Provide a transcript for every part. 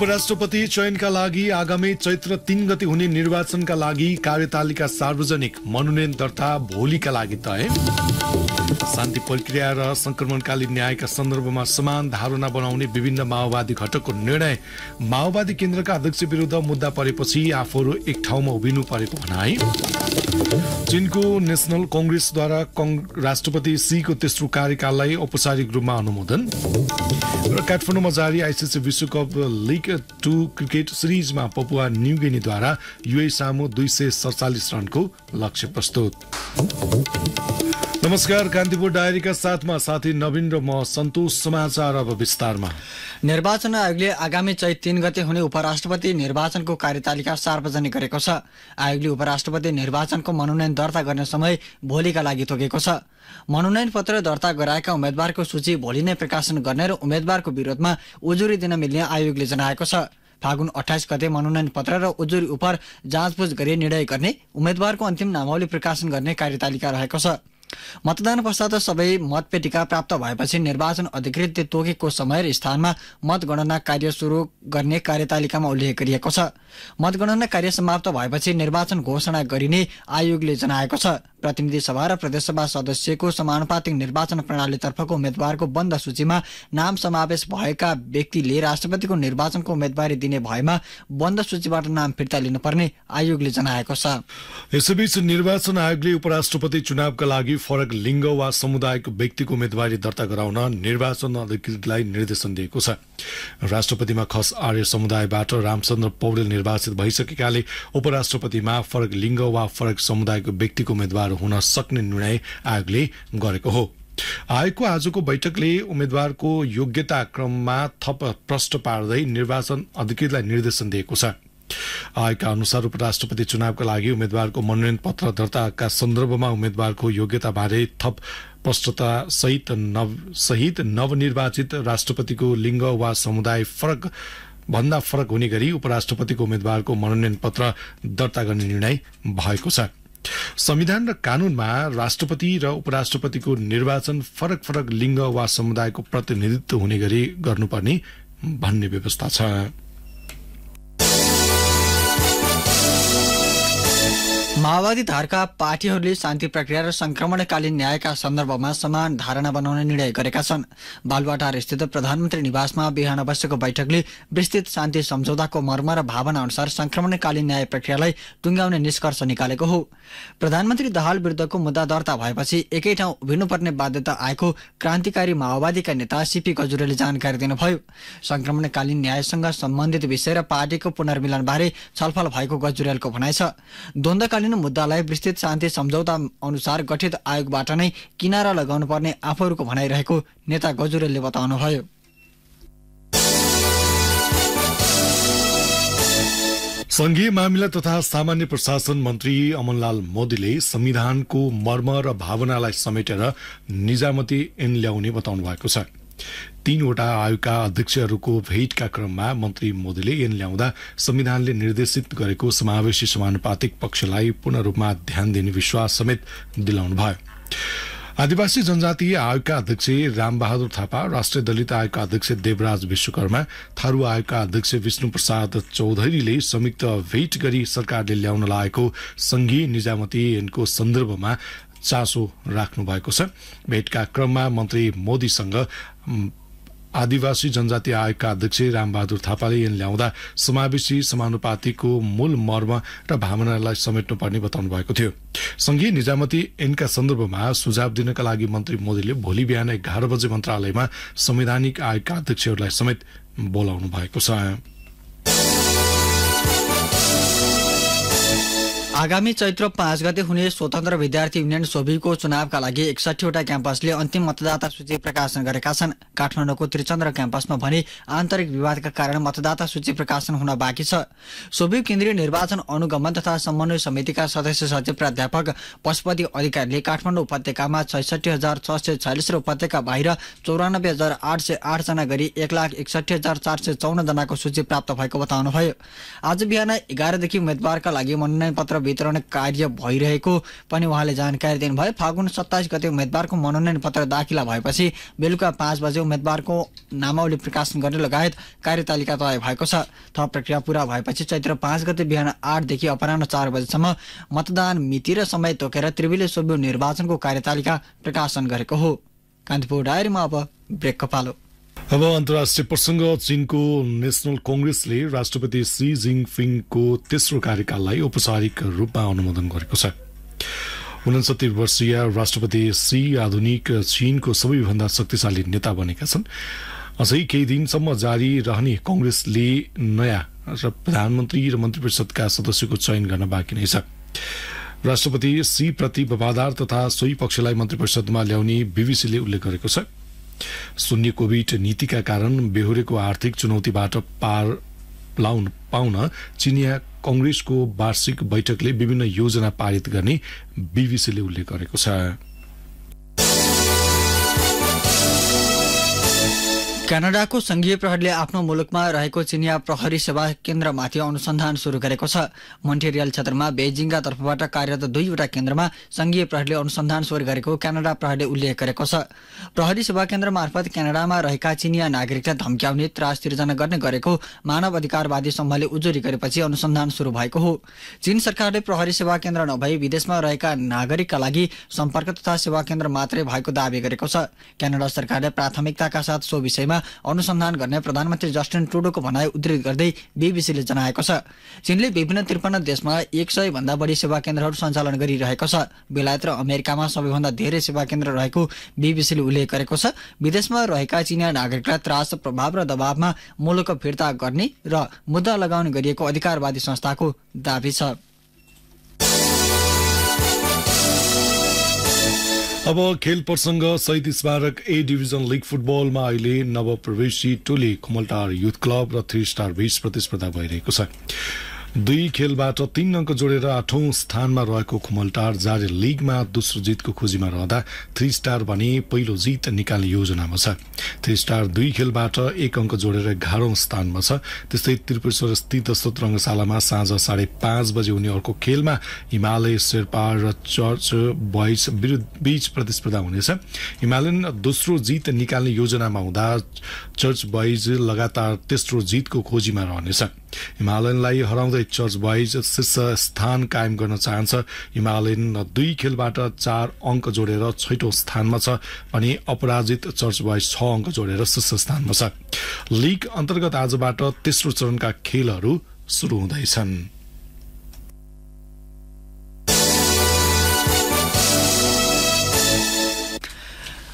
उपराष्ट्रपति चयनका लागि आगामी चैत्र तीन गति हुने निर्वाचनका लागि कार्यतालिका सार्वजनिक मनोनयन दर्ता भोलिका लागि तय शान्ति प्रक्रिया र संक्रमणकालीन न्यायका सन्दर्भमा समान धारणा बनाउने विभिन्न माओवादी घटकको निर्णय माओवादी केन्द्रका अध्यक्ष विरुद्ध मुद्दा परेपछि आफूहरू एक ठाउँमा उभिनु परेको भनाए चीनको नेसनल कङ्ग्रेसद्वारा राष्ट्रपति सीको तेस्रो कार्यकाललाई औपचारिक रूपमा अनुमोदन र काठमाडौँमा जारी आइसिसी विश्वकप लिग टू क्रिकेट सिरिजमा पपुवा न्युगेनीद्वारा युए सामु दुई सय सडचालिस रनको लक्ष्य प्रस्तुत नमस्कार कान्तिपुर डायरीका साथमा साथी नवीन र म सन्तोष समाचार अब विस्तारमा निर्वाचन आयोगले आगामी चैत तिन गते हुने उपराष्ट्रपति निर्वाचनको कार्यतालिका सार्वजनिक गरेको छ आयोगले उपराष्ट्रपति निर्वाचनको मनोनयन दर्ता गर्ने समय भोलिका लागि तोकेको छ मनोनयन पत्र दर्ता गराएका उम्मेद्वारको सूची भोलि नै प्रकाशन गर्ने र उम्मेद्वारको विरोधमा उजुरी दिन मिल्ने आयोगले जनाएको छ फागुन अठाइस गते मनोनयन पत्र र उजुरी उप जाँचबुझ गरी निर्णय गर्ने उम्मेद्वारको अन्तिम नामावली प्रकाशन गर्ने कार्यतालिका रहेको छ मतदान पश्चात सबै मतपेटिका प्राप्त भएपछि निर्वाचन अधिकृत तोकेको समय र स्थानमा मतगणना कार्य सुरु गर्ने कार्यतालिकामा उल्लेख गरिएको छ मतगणना कार्य समाप्त भएपछि निर्वाचन घोषणा गरिने आयोगले जनाएको छ प्रतिनिधि सभा र प्रदेशसभा सदस्यको समानुपातिक निर्वाचन प्रणालीतर्फको उम्मेद्वारको बन्द सूचीमा नाम समावेश भएका व्यक्तिले राष्ट्रपतिको निर्वाचनको उम्मेद्वारी दिने भएमा बन्द सूचीबाट नाम फिर्ता लिनुपर्ने आयोगले जनाएको छ यसैबीच निर्वाचन आयोगले उपराष्ट्रपति चुनावका लागि फरक लिङ्ग वा समुदायको व्यक्तिको उम्मेद्वारी दर्ता गराउन निर्वाचन अधिकृतलाई निर्देशन दिएको छ राष्ट्रपतिमा खस आर्य समुदायबाट रामचन्द्र पौडेल निर्वाचित भइसकेकाले उपराष्ट्रपतिमा फरक लिङ्ग वा फरक समुदायको व्यक्तिको उम्मेद्वार गाह्रो हुन सक्ने निर्णय आयोगले गरेको हो आयोगको आजको बैठकले उम्मेद्वारको योग्यता क्रममा थप प्रष्ट पार्दै निर्वाचन अधिकृतलाई निर्देशन दिएको छ आयोगका अनुसार उपराष्ट्रपति चुनावका लागि उम्मेद्वारको मनोनयन पत्र दर्ताका सन्दर्भमा उम्मेद्वारको योग्यताबारे थप प्रष्टता सहित नव सहित नवनिर्वाचित राष्ट्रपतिको लिङ्ग वा समुदाय फरक भन्दा फरक हुने गरी उपराष्ट्रपतिको उम्मेद्वारको मनोनयन पत्र दर्ता गर्ने निर्णय भएको छ संविधान र कानूनमा राष्ट्रपति र उपराष्ट्रपतिको निर्वाचन फरक फरक लिङ्ग वा समुदायको प्रतिनिधित्व हुने गरी गर्नुपर्ने भन्ने व्यवस्था छ माओवादी धारका पार्टीहरूले शान्ति प्रक्रिया र संक्रमणकालीन न्यायका सन्दर्भमा समान धारणा बनाउने निर्णय गरेका छन् बालुवाटार स्थित प्रधानमन्त्री निवासमा बिहान बसेको बैठकले विस्तृत शान्ति सम्झौताको मर्म र भावना अनुसार संक्रमणकालीन न्याय प्रक्रियालाई टुङ्गाउने निष्कर्ष निकालेको हो प्रधानमन्त्री दहाल विरुद्धको मुद्दा दर्ता भएपछि एकै ठाउँ उभिनुपर्ने बाध्यता आएको क्रान्तिकारी माओवादीका नेता सिपी गजुरेले जानकारी दिनुभयो संक्रमणकालीन न्यायसँग सम्बन्धित विषय र पार्टीको पुनर्मिलनबारे छलफल भएको गजुरेलको भनाइ छ मुद्दालाई विस्तृत शान्ति सम्झौता अनुसार गठित आयोगबाट नै किनारा लगाउनु पर्ने आफूहरूको भनाइरहेको नेता गजुरेलले बताउनुभयो संघीय मामिला तथा सामान्य प्रशासन मन्त्री अमनलाल मोदीले संविधानको मर्म र भावनालाई समेटेर निजामती ऐन ल्याउने बताउनु भएको छ तीनवटा आयोगका अध्यक्षहरूको भेटका क्रममा मन्त्री मोदीले ऐन ल्याउँदा संविधानले निर्देशित गरेको समावेशी समानुपातिक पक्षलाई पूर्ण रूपमा ध्यान दिने विश्वास समेत भयो आदिवासी जनजाति आयोगका अध्यक्ष रामबहादुर थापा राष्ट्रिय दलित आयोगका अध्यक्ष देवराज विश्वकर्मा थारू आयोगका अध्यक्ष विष्णु प्रसाद चौधरीले संयुक्त भेट गरी सरकारले ल्याउन लागेको संघीय निजामती ऐनको सन्दर्भमा चासो राख्नु भएको छ भेटका क्रममा मन्त्री मोदीसँग आदिवासी जनजाति आयोगका अध्यक्ष रामबहादुर थापाले यिन ल्याउँदा समावेशी समानुपातिको मूल मर्म र भावनालाई समेट्नुपर्ने बताउनु भएको थियो संघीय निजामती ऐनका सन्दर्भमा सुझाव दिनका लागि मन्त्री मोदीले भोलि बिहान एघार बजे मन्त्रालयमा संवैधानिक आयोगका अध्यक्षहरूलाई समेत बोलाउनु भएको छ आगामी चैत्र पाँच गते हुने स्वतन्त्र विद्यार्थी युनियन सोभिको चुनावका लागि एकसठीवटा क्याम्पसले अन्तिम मतदाता सूची प्रकाशन गरेका छन् काठमाडौँको त्रिचन्द्र क्याम्पसमा भने आन्तरिक विवादका कारण मतदाता सूची प्रकाशन हुन बाँकी छ सोभि केन्द्रीय निर्वाचन अनुगमन तथा समन्वय समितिका सदस्य सचिव प्राध्यापक पशुपति अधिकारीले काठमाडौँ उपत्यकामा छैसठी हजार छ सय छयालिस र उपत्यका बाहिर चौरानब्बे हजार आठ सय आठजना गरी एक लाख एकसठी हजार चार सय चौनजनाको सूची प्राप्त भएको बताउनुभयो आज बिहान एघारदेखि उम्मेद्वारका लागि मनोनयन पत्र वितरण कार्य भइरहेको पनि उहाँले जानकारी दिनुभयो फागुन सत्ताइस गते उम्मेद्वारको मनोनयन पत्र दाखिला भएपछि बेलुका पाँच बजे उम्मेद्वारको नामावली प्रकाशन गर्ने लगायत कार्यतालिका तय भएको छ थप प्रक्रिया पुरा भएपछि चैत्र पाँच गते बिहान आठदेखि अपराह चार बजेसम्म मतदान मिति र समय तोकेर त्रिवेले सोभि निर्वाचनको कार्यतालिका प्रकाशन गरेको हो कान्तिपुर डायरीमा अब ब्रेकको पालो अब अन्तर्राष्ट्रिय प्रसङ्ग चीनको नेसनल कङ्ग्रेसले राष्ट्रपति सी जिङफिङको तेस्रो कार्यकाललाई औपचारिक रूपमा अनुमोदन गरेको छ उनसत्तर वर्षीय राष्ट्रपति सी आधुनिक चीनको सबैभन्दा शक्तिशाली नेता बनेका छन् अझै केही दिनसम्म जारी रहने कङ्ग्रेसले नयाँ र प्रधानमन्त्री र मन्त्री परिषदका सदस्यको चयन गर्न बाँकी नै छ राष्ट्रपति सी प्रति वफादार तथा सोही पक्षलाई मन्त्री परिषदमा ल्याउने बीबीसीले उल्लेख गरेको छ शून्य कोविड नीतिका कारण बेहोरेको आर्थिक चुनौतीबाट पार लाउन पाउन चिनिया कंग्रेसको वार्षिक बैठकले विभिन्न योजना पारित गर्ने बीबीसीले उल्लेख गरेको छ क्यानाडाको संघीय प्रहरीले आफ्नो मुलुकमा रहेको चिनिया प्रहरी सेवा केन्द्रमाथि अनुसन्धान सुरु गरेको छ मन्टेरियल क्षेत्रमा बेजिङका तर्फबाट कार्यरत दुईवटा केन्द्रमा संघीय प्रहरीले अनुसन्धान सुरु गरेको क्यानाडा प्रहरीले उल्लेख गरेको छ प्रहरी सेवा केन्द्र मार्फत क्यानाडामा रहेका चिनिया नागरिकलाई धम्क्याउने त्रास सिर्जना गर्ने गरेको मानव अधिकारवादी समूहले उजुरी गरेपछि अनुसन्धान सुरु भएको हो चीन सरकारले प्रहरी सेवा केन्द्र नभई विदेशमा रहेका नागरिकका लागि सम्पर्क तथा सेवा केन्द्र मात्रै भएको दावी गरेको छ क्यानाडा सरकारले प्राथमिकताका साथ सो विषयमा अनुसन्धान गर्ने प्रधानमन्त्री जस्टिन टुडोको भनाइ उद्धित गर्दै बिबिसीले जनाएको छ चीनले विभिन्न त्रिपन्न देशमा एक सय भन्दा बढी सेवा केन्द्रहरू सञ्चालन गरिरहेको छ बेलायत र अमेरिकामा सबैभन्दा धेरै सेवा केन्द्र रहेको बिबिसीले उल्लेख गरेको छ विदेशमा रहेका चिनिया नागरिकलाई त्रास प्रभाव र दबावमा मुलुक फिर्ता गर्ने र मुद्दा लगाउने गरिएको अधिकारवादी संस्थाको दावी छ अब खेल प्रसङ्ग सहित स्मारक ए डिभिजन लिग फुटबलमा अहिले नवप्रवेशी टोली कुमलटार युथ क्लब र थ्री स्टार बीच प्रतिस्पर्धा भइरहेको छ दुई खेलबाट तीन अङ्क जोडेर आठौँ स्थानमा रहेको खुमलटार जारे लिगमा दोस्रो जितको खोजीमा रहँदा थ्री स्टार भने पहिलो जित निकाल्ने योजनामा छ थ्री स्टार दुई खेलबाट एक अङ्क जोडेर एघारौं स्थानमा छ त्यस्तै त्रिपुरेश्वर स्थित सत्र साँझ साढे पाँच बजे हुने अर्को खेलमा हिमालय शेर्पा र चर्च बोइज विरुद्ध बीच प्रतिस्पर्धा हुनेछ हिमालयन दोस्रो जित निकाल्ने योजनामा हुँदा चर्च बोइज लगातार तेस्रो जितको खोजीमा रहनेछ हिमालयनलाई हराउँदै चर्च बोइज शीर्ष स्थान कायम गर्न चाहन्छ हिमालयन दुई खेलबाट चार अङ्क जोडेर छैटौं स्थानमा छ अनि अपराजित चर्च बोइज छ अङ्क जोडेर शीर्ष स्थानमा छ लिग अन्तर्गत आजबाट तेस्रो चरणका खेलहरू शुरू हुँदैछन्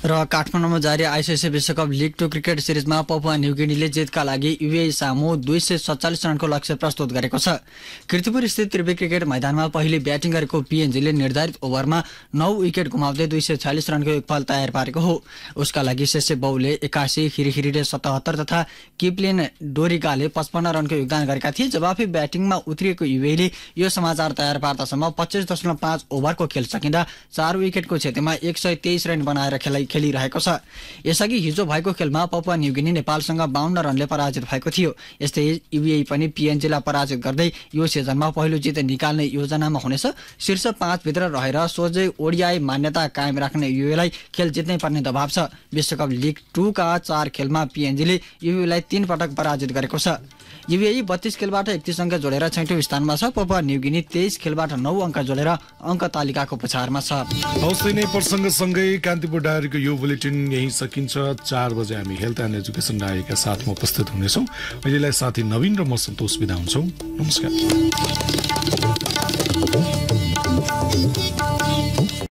र काठमाडौँमा जारी आइसिसी विश्वकप लिग टू क्रिकेट सिरिजमा पपुवा न्युगिनीले जितका लागि युए सामु दुई सय सत्तालिस रनको लक्ष्य प्रस्तुत गरेको छ किर्तिपुर स्थित त्रिवी क्रिकेट मैदानमा पहिले ब्याटिङ गरेको पिएनजीले निर्धारित ओभरमा नौ विकेट गुमाउँदै दुई सय छ्यालिस रनको फल तयार पारेको हो उसका लागि सेसे बौले एक्कासी हिरिहिरीले सतहत्तर तथा किप्लेन डोरिकाले पचपन्न रनको योगदान गरेका थिए जवाफी ब्याटिङमा उत्रिएको युएले यो समाचार तयार पार्दासम्म पच्चिस दशमलव पाँच ओभरको खेल सकिँदा चार विकेटको क्षतिमा एक सय तेइस रन बनाएर खेलाइ खेलिरहेको छ यसअघि हिजो भएको खेलमा पपुवा न्युगिनी नेपालसँग बाहन्न रनले पराजित भएको थियो यस्तै युए पनि पिएनजीलाई पराजित गर्दै यो सिजनमा पहिलो जित निकाल्ने योजनामा हुनेछ शीर्ष पाँचभित्र रहेर सोझै ओडिआई मान्यता कायम राख्ने युएलाई खेल जित्नै पर्ने दबाव छ विश्वकप लिग टूका चार खेलमा पिएनजीले युएलाई तीन पटक पराजित गरेको छ युएई बत्तीस खेलबाट एकतिस अङ्क जोडेर छैठौँ स्थानमा छ पप न्युगिनी तेइस खेलबाट नौ अङ्क जोडेर अङ्क तालिकाको पछाडमा छ हौसै नै कान्तिपुर डायरीको यो बुलेटिन यहीँ सकिन्छ चार बजे हामी हेल्थ एन्ड एजुकेसन डायरीका साथमा उपस्थित हुनेछौँ अहिलेलाई साथी नवीन र म सन्तोष बिदा हुन्छौँ नमस्कार